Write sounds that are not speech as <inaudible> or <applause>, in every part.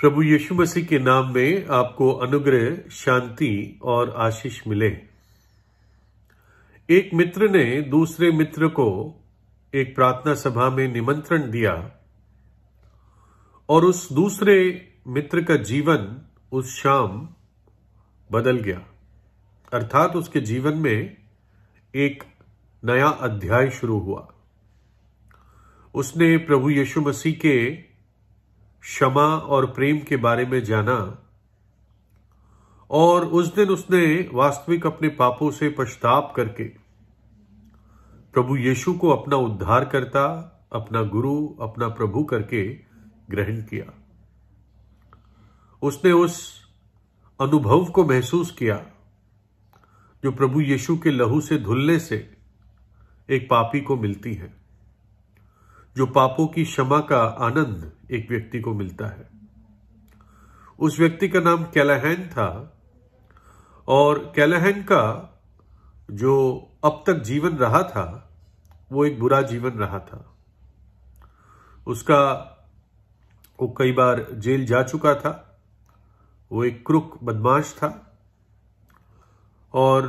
प्रभु यीशु मसीह के नाम में आपको अनुग्रह शांति और आशीष मिले एक मित्र ने दूसरे मित्र को एक प्रार्थना सभा में निमंत्रण दिया और उस दूसरे मित्र का जीवन उस शाम बदल गया अर्थात उसके जीवन में एक नया अध्याय शुरू हुआ उसने प्रभु यीशु मसीह के क्षमा और प्रेम के बारे में जाना और उस दिन उसने वास्तविक अपने पापों से पश्चाताप करके प्रभु यीशु को अपना उद्धार करता अपना गुरु अपना प्रभु करके ग्रहण किया उसने उस अनुभव को महसूस किया जो प्रभु यीशु के लहू से धुलने से एक पापी को मिलती है जो पापों की क्षमा का आनंद एक व्यक्ति को मिलता है उस व्यक्ति का नाम कैलाहन था और कैलाहन का जो अब तक जीवन रहा था वो एक बुरा जीवन रहा था उसका वो कई बार जेल जा चुका था वो एक क्रुक बदमाश था और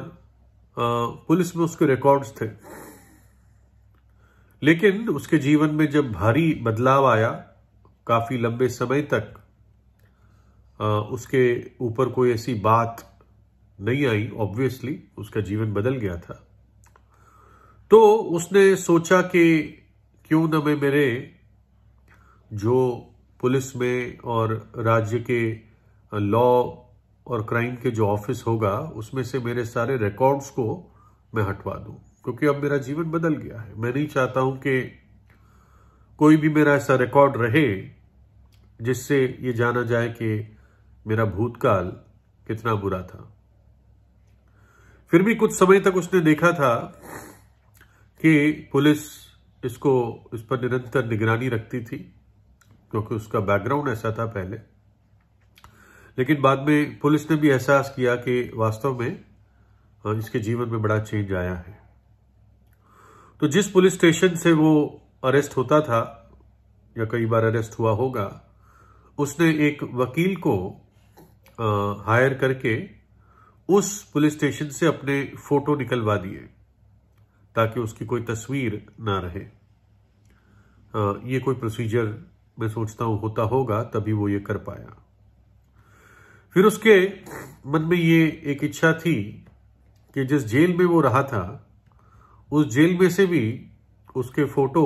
पुलिस में उसके रिकॉर्ड्स थे लेकिन उसके जीवन में जब भारी बदलाव आया काफ़ी लंबे समय तक आ, उसके ऊपर कोई ऐसी बात नहीं आई ऑब्वियसली उसका जीवन बदल गया था तो उसने सोचा कि क्यों न मैं मेरे जो पुलिस में और राज्य के लॉ और क्राइम के जो ऑफिस होगा उसमें से मेरे सारे रिकॉर्ड्स को मैं हटवा दूं क्योंकि अब मेरा जीवन बदल गया है मैं नहीं चाहता हूं कि कोई भी मेरा ऐसा रिकॉर्ड रहे जिससे ये जाना जाए कि मेरा भूतकाल कितना बुरा था फिर भी कुछ समय तक उसने देखा था कि पुलिस इसको इस पर निरंतर निगरानी रखती थी क्योंकि उसका बैकग्राउंड ऐसा था पहले लेकिन बाद में पुलिस ने भी एहसास किया कि वास्तव में हाँ, इसके जीवन में बड़ा चेंज आया है तो जिस पुलिस स्टेशन से वो अरेस्ट होता था या कई बार अरेस्ट हुआ होगा उसने एक वकील को हायर करके उस पुलिस स्टेशन से अपने फोटो निकलवा दिए ताकि उसकी कोई तस्वीर ना रहे आ, ये कोई प्रोसीजर मैं सोचता हूं होता होगा तभी वो ये कर पाया फिर उसके मन में ये एक इच्छा थी कि जिस जेल में वो रहा था उस जेल में से भी उसके फ़ोटो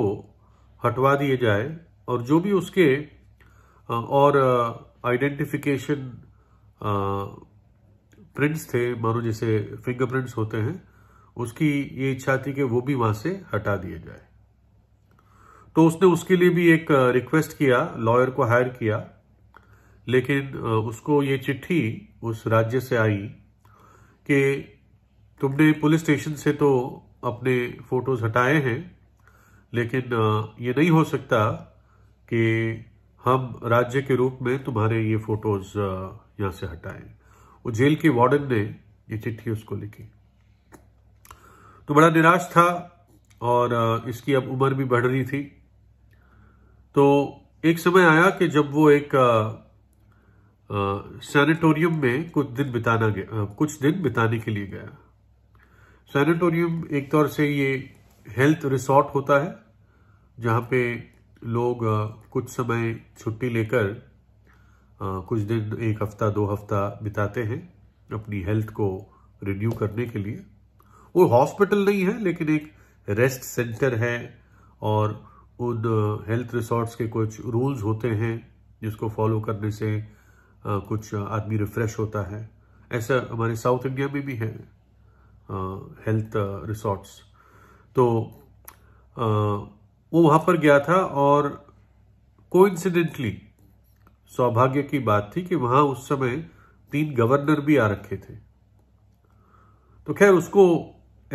हटवा दिए जाए और जो भी उसके और आइडेंटिफिकेशन प्रिंट्स थे मानो जैसे फिंगरप्रिंट्स होते हैं उसकी ये इच्छा थी कि वो भी वहां से हटा दिए जाए तो उसने उसके लिए भी एक रिक्वेस्ट किया लॉयर को हायर किया लेकिन उसको ये चिट्ठी उस राज्य से आई कि तुमने पुलिस स्टेशन से तो अपने फ़ोटोज़ हटाए हैं लेकिन ये नहीं हो सकता कि हम राज्य के रूप में तुम्हारे ये फ़ोटोज़ यहां से हटाएं वो जेल के वार्डन ने ये चिट्ठी उसको लिखी तो बड़ा निराश था और इसकी अब उम्र भी बढ़ रही थी तो एक समय आया कि जब वो एक सैनिटोरियम में कुछ दिन बिताना गया कुछ दिन बिताने के लिए गया सैनिटोरियम एक तौर से ये हेल्थ रिसोर्ट होता है जहाँ पे लोग कुछ समय छुट्टी लेकर कुछ दिन एक हफ्ता दो हफ्ता बिताते हैं अपनी हेल्थ को रिन्यू करने के लिए वो हॉस्पिटल नहीं है लेकिन एक रेस्ट सेंटर है और उन हेल्थ रिसोर्ट्स के कुछ रूल्स होते हैं जिसको फॉलो करने से कुछ आदमी रिफ्रेश होता है ऐसा हमारे साउथ इंडिया में भी है हेल्थ रिसोर्ट्स तो आ, वो वहां पर गया था और कोइंसिडेंटली सौभाग्य की बात थी कि वहां उस समय तीन गवर्नर भी आ रखे थे तो खैर उसको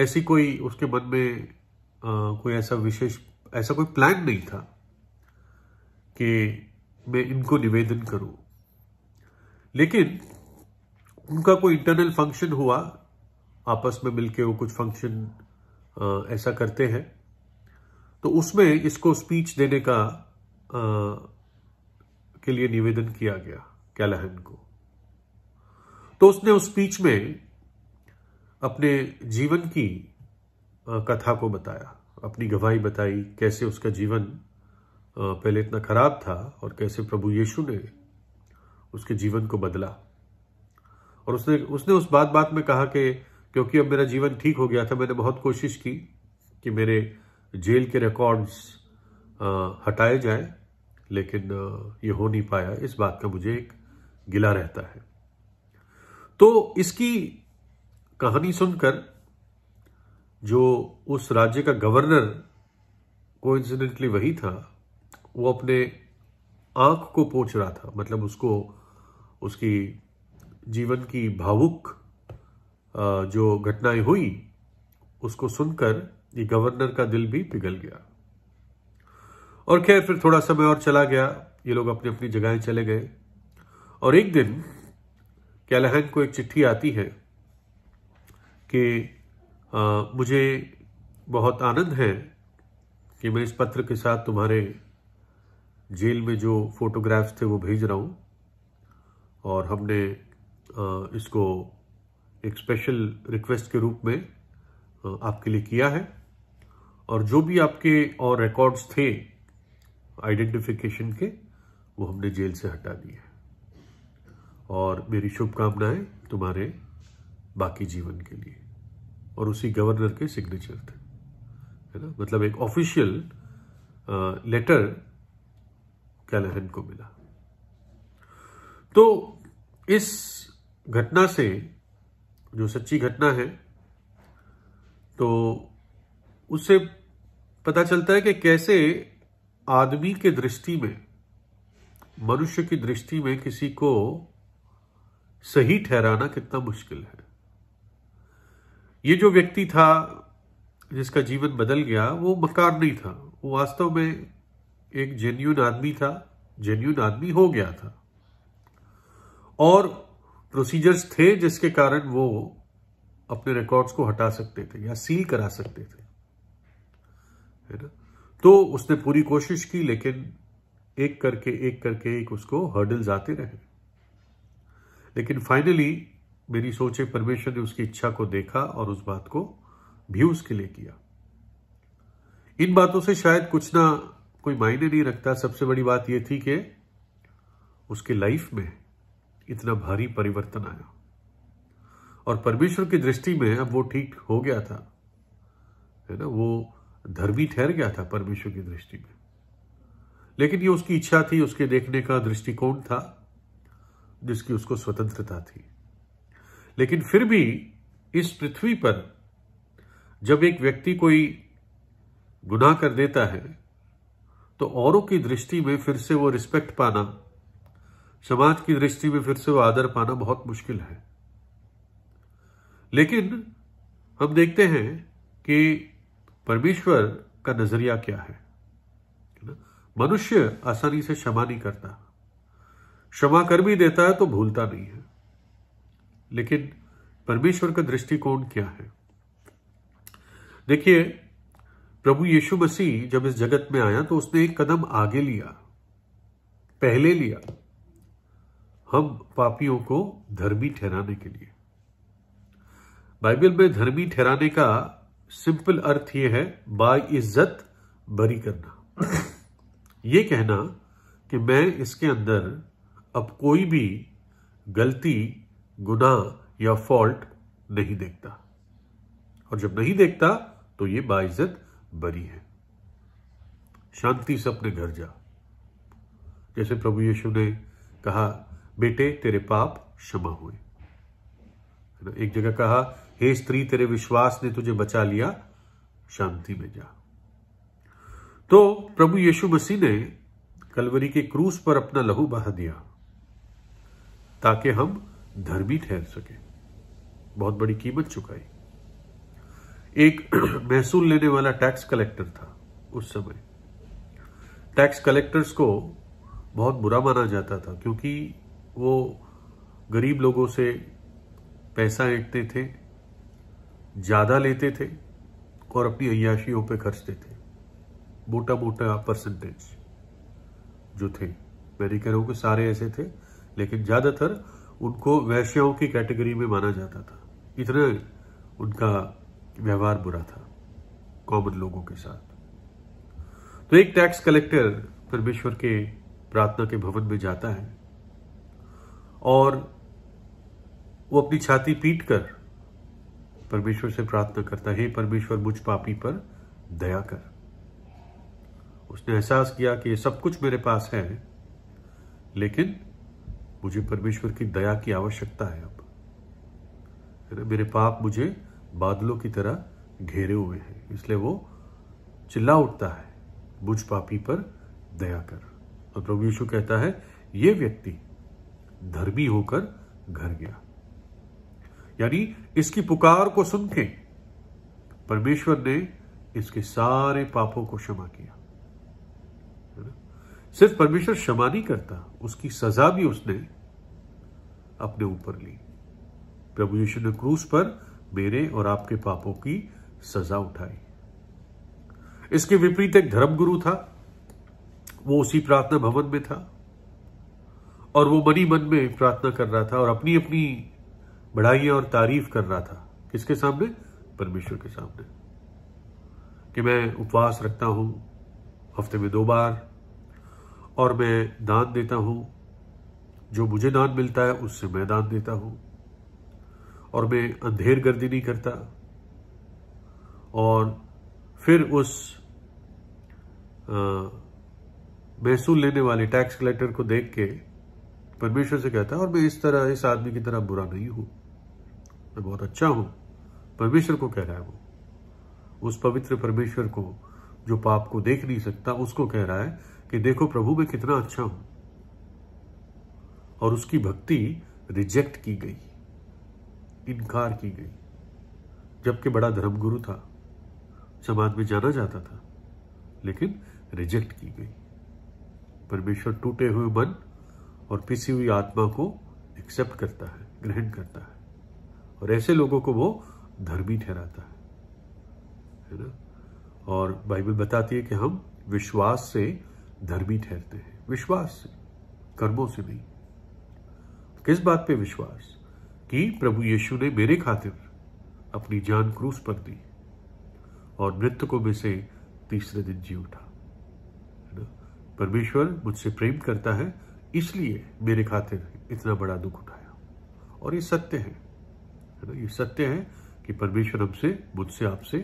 ऐसी कोई उसके मन में आ, कोई ऐसा विशेष ऐसा कोई प्लान नहीं था कि मैं इनको निवेदन करूं लेकिन उनका कोई इंटरनल फंक्शन हुआ आपस में मिलके वो कुछ फंक्शन ऐसा करते हैं तो उसमें इसको स्पीच देने का आ, के लिए निवेदन किया गया कैलाहन को तो उसने उस स्पीच में अपने जीवन की आ, कथा को बताया अपनी गवाही बताई कैसे उसका जीवन आ, पहले इतना खराब था और कैसे प्रभु यीशु ने उसके जीवन को बदला और उसने उसने उस बात बात में कहा कि क्योंकि अब मेरा जीवन ठीक हो गया था मैंने बहुत कोशिश की कि मेरे जेल के रिकॉर्ड्स हटाए जाएं लेकिन ये हो नहीं पाया इस बात का मुझे एक गिला रहता है तो इसकी कहानी सुनकर जो उस राज्य का गवर्नर को इंसिडेंटली वही था वो अपने आंख को पोछ रहा था मतलब उसको उसकी जीवन की भावुक जो घटनाएं हुई उसको सुनकर ये गवर्नर का दिल भी पिघल गया और खैर फिर थोड़ा समय और चला गया ये लोग अपनी अपनी जगहें चले गए और एक दिन कैलहन को एक चिट्ठी आती है कि आ, मुझे बहुत आनंद है कि मैं इस पत्र के साथ तुम्हारे जेल में जो फोटोग्राफ्स थे वो भेज रहा हूँ और हमने आ, इसको एक स्पेशल रिक्वेस्ट के रूप में आपके लिए किया है और जो भी आपके और रिकॉर्ड्स थे आइडेंटिफिकेशन के वो हमने जेल से हटा दिए और मेरी शुभकामनाएं तुम्हारे बाकी जीवन के लिए और उसी गवर्नर के सिग्नेचर थे है ना मतलब एक ऑफिशियल लेटर कैलहन को मिला तो इस घटना से जो सच्ची घटना है तो उससे पता चलता है कि कैसे आदमी के दृष्टि में मनुष्य की दृष्टि में किसी को सही ठहराना कितना मुश्किल है ये जो व्यक्ति था जिसका जीवन बदल गया वो मकार नहीं था वो वास्तव में एक जेन्यून आदमी था जेन्यून आदमी हो गया था और प्रोसीजर्स थे जिसके कारण वो अपने रिकॉर्ड्स को हटा सकते थे या सील करा सकते थे है ना तो उसने पूरी कोशिश की लेकिन एक करके एक करके एक उसको हर्डल्स आते रहे लेकिन फाइनली मेरी सोचे परमेश्वर ने उसकी इच्छा को देखा और उस बात को भी उसके लिए किया इन बातों से शायद कुछ ना कोई मायने नहीं रखता सबसे बड़ी बात यह थी कि उसके लाइफ में इतना भारी परिवर्तन आया और परमेश्वर की दृष्टि में अब वो ठीक हो गया था है ना वो धर्मी ठहर गया था परमेश्वर की दृष्टि में लेकिन ये उसकी इच्छा थी उसके देखने का दृष्टिकोण था जिसकी उसको स्वतंत्रता थी लेकिन फिर भी इस पृथ्वी पर जब एक व्यक्ति कोई गुनाह कर देता है तो औरों की दृष्टि में फिर से वो रिस्पेक्ट पाना समाज की दृष्टि में फिर से वो आदर पाना बहुत मुश्किल है लेकिन हम देखते हैं कि परमेश्वर का नजरिया क्या है मनुष्य आसानी से क्षमा नहीं करता क्षमा कर भी देता है तो भूलता नहीं है लेकिन परमेश्वर का दृष्टिकोण क्या है देखिए प्रभु यीशु मसीह जब इस जगत में आया तो उसने एक कदम आगे लिया पहले लिया हम पापियों को धर्मी ठहराने के लिए बाइबल में धर्मी ठहराने का सिंपल अर्थ यह है बाय इज्जत बरी करना ये कहना कि मैं इसके अंदर अब कोई भी गलती गुना या फॉल्ट नहीं देखता और जब नहीं देखता तो ये बाइज्जत बरी है शांति से अपने घर जा जैसे प्रभु यीशु ने कहा बेटे तेरे पाप क्षमा हुए एक जगह कहा हे स्त्री तेरे विश्वास ने तुझे बचा लिया शांति में जा तो प्रभु यीशु मसीह ने कलवरी के क्रूस पर अपना लहू बहा दिया ताकि हम धर्मी ठहर सके बहुत बड़ी कीमत चुकाई एक <clears throat> महसूल लेने वाला टैक्स कलेक्टर था उस समय टैक्स कलेक्टर्स को बहुत बुरा माना जाता था क्योंकि वो गरीब लोगों से पैसा ऐंठते थे ज़्यादा लेते थे और अपनी अयाशियों पे खर्चते थे मोटा मोटा परसेंटेज जो थे मैं नहीं कह रहा हूं कि सारे ऐसे थे लेकिन ज़्यादातर उनको वैश्यों की कैटेगरी में माना जाता था इतना उनका व्यवहार बुरा था कॉमन लोगों के साथ तो एक टैक्स कलेक्टर परमेश्वर के प्रार्थना के भवन में जाता है और वो अपनी छाती पीट कर परमेश्वर से प्रार्थना करता हे परमेश्वर मुझ पापी पर दया कर उसने एहसास किया कि ये सब कुछ मेरे पास है लेकिन मुझे परमेश्वर की दया की आवश्यकता है अब मेरे पाप मुझे बादलों की तरह घेरे हुए हैं इसलिए वो चिल्ला उठता है मुझ पापी पर दया कर और प्रभु यीशु कहता है ये व्यक्ति धर्मी होकर घर गया यानी इसकी पुकार को सुन के परमेश्वर ने इसके सारे पापों को क्षमा किया सिर्फ परमेश्वर क्षमा नहीं करता उसकी सजा भी उसने अपने ऊपर ली प्रभु यीशु ने क्रूस पर मेरे और आपके पापों की सजा उठाई इसके विपरीत एक धर्मगुरु था वो उसी प्रार्थना भवन में था और वो मनी मन में प्रार्थना कर रहा था और अपनी अपनी बढ़ाई और तारीफ कर रहा था किसके सामने परमेश्वर के सामने कि मैं उपवास रखता हूं हफ्ते में दो बार और मैं दान देता हूं जो मुझे दान मिलता है उससे मैं दान देता हूं और मैं अंधेर गर्दी नहीं करता और फिर उस महसूल लेने वाले टैक्स कलेक्टर को देख के परमेश्वर से कहता है और मैं इस तरह इस आदमी की तरह बुरा नहीं हूं मैं बहुत अच्छा हूं परमेश्वर को कह रहा है वो उस पवित्र परमेश्वर को जो पाप को देख नहीं सकता उसको कह रहा है कि देखो प्रभु मैं कितना अच्छा हूं और उसकी भक्ति रिजेक्ट की गई इनकार की गई जबकि बड़ा धर्मगुरु था समाज में जाना जाता था लेकिन रिजेक्ट की गई परमेश्वर टूटे हुए मन और पिसी हुई आत्मा को एक्सेप्ट करता है ग्रहण करता है और ऐसे लोगों को वो धर्मी ठहराता है है ना और बाइबल बताती है कि हम विश्वास से धर्मी ठहरते हैं विश्वास से कर्मों से नहीं किस बात पे विश्वास कि प्रभु यीशु ने मेरे खातिर अपनी जान क्रूस पर दी और मृत्यु को में से तीसरे दिन जी उठा है ना परमेश्वर मुझसे प्रेम करता है इसलिए मेरे खातिर इतना बड़ा दुख उठाया और ये सत्य है ना ये सत्य है कि परमेश्वर हमसे मुझसे आपसे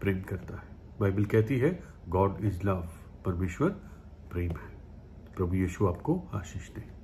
प्रेम करता है बाइबल कहती है गॉड इज लव परमेश्वर प्रेम है प्रभु यीशु आपको आशीष दें